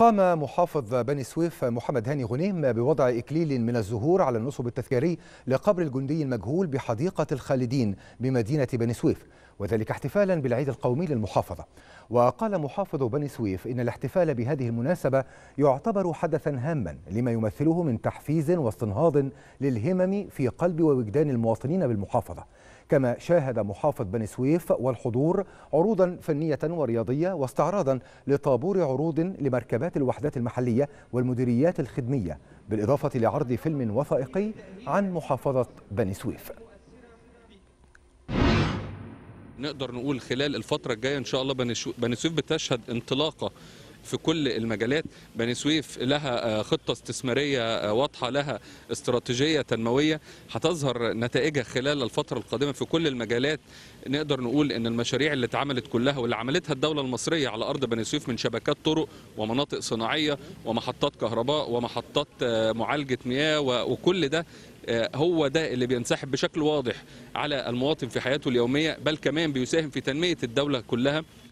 قام محافظ بني سويف محمد هاني غنيم بوضع إكليل من الزهور على النصب التذكاري لقبر الجندي المجهول بحديقة الخالدين بمدينة بني سويف وذلك احتفالا بالعيد القومي للمحافظة وقال محافظ بني سويف إن الاحتفال بهذه المناسبة يعتبر حدثا هاما لما يمثله من تحفيز واستنهاض للهمم في قلب ووجدان المواطنين بالمحافظة كما شاهد محافظ بني سويف والحضور عروضا فنية ورياضية واستعراضا لطابور عروض لمركبات الوحدات المحلية والمديريات الخدمية بالإضافة لعرض فيلم وثائقي عن محافظة بني سويف نقدر نقول خلال الفتره الجايه ان شاء الله بني سويف بتشهد انطلاقه في كل المجالات بني سويف لها آه، خطة استثمارية آه، واضحة لها استراتيجية تنموية هتظهر نتائجها خلال الفترة القادمة في كل المجالات نقدر نقول ان المشاريع اللي اتعملت كلها واللي عملتها الدولة المصرية على أرض بني سويف من شبكات طرق ومناطق صناعية ومحطات كهرباء ومحطات آه، معالجة مياه وكل ده آه، هو ده اللي بينسحب بشكل واضح على المواطن في حياته اليوميه بل كمان بيساهم في تنميه الدوله كلها